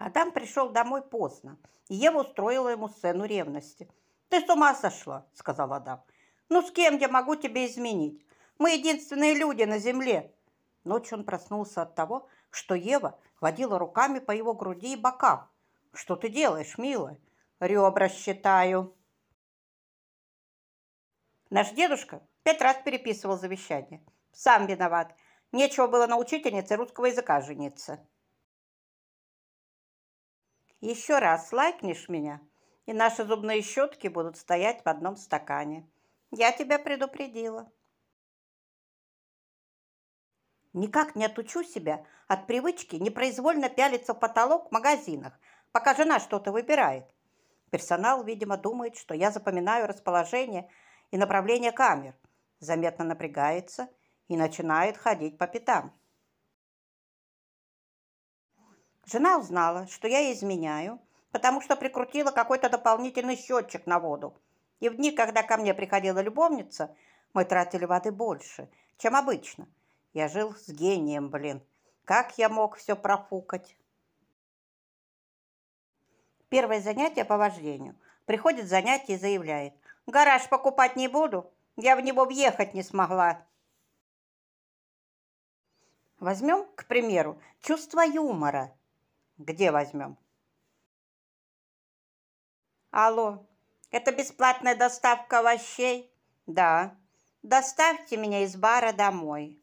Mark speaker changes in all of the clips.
Speaker 1: Адам пришел домой поздно, и Ева устроила ему сцену ревности. «Ты с ума сошла!» – сказал Адам. «Ну с кем я могу тебе изменить? Мы единственные люди на земле!» Ночью он проснулся от того, что Ева водила руками по его груди и бокам. «Что ты делаешь, милая?» «Ребра считаю». Наш дедушка пять раз переписывал завещание. Сам виноват. Нечего было на учительнице русского языка жениться. Еще раз лайкнешь меня, и наши зубные щетки будут стоять в одном стакане. Я тебя предупредила. Никак не отучу себя от привычки непроизвольно пялиться в потолок в магазинах, пока жена что-то выбирает. Персонал, видимо, думает, что я запоминаю расположение и направление камер, заметно напрягается и начинает ходить по пятам. Жена узнала, что я изменяю, потому что прикрутила какой-то дополнительный счетчик на воду. И в дни, когда ко мне приходила любовница, мы тратили воды больше, чем обычно. Я жил с гением, блин. Как я мог все профукать? Первое занятие по вождению. Приходит занятие и заявляет. Гараж покупать не буду, я в него въехать не смогла. Возьмем, к примеру, чувство юмора – где возьмем? Алло, это бесплатная доставка овощей? Да. Доставьте меня из бара домой.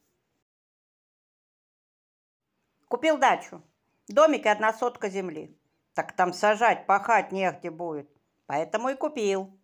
Speaker 1: Купил дачу. Домик и одна сотка земли. Так там сажать, пахать негде будет. Поэтому и купил.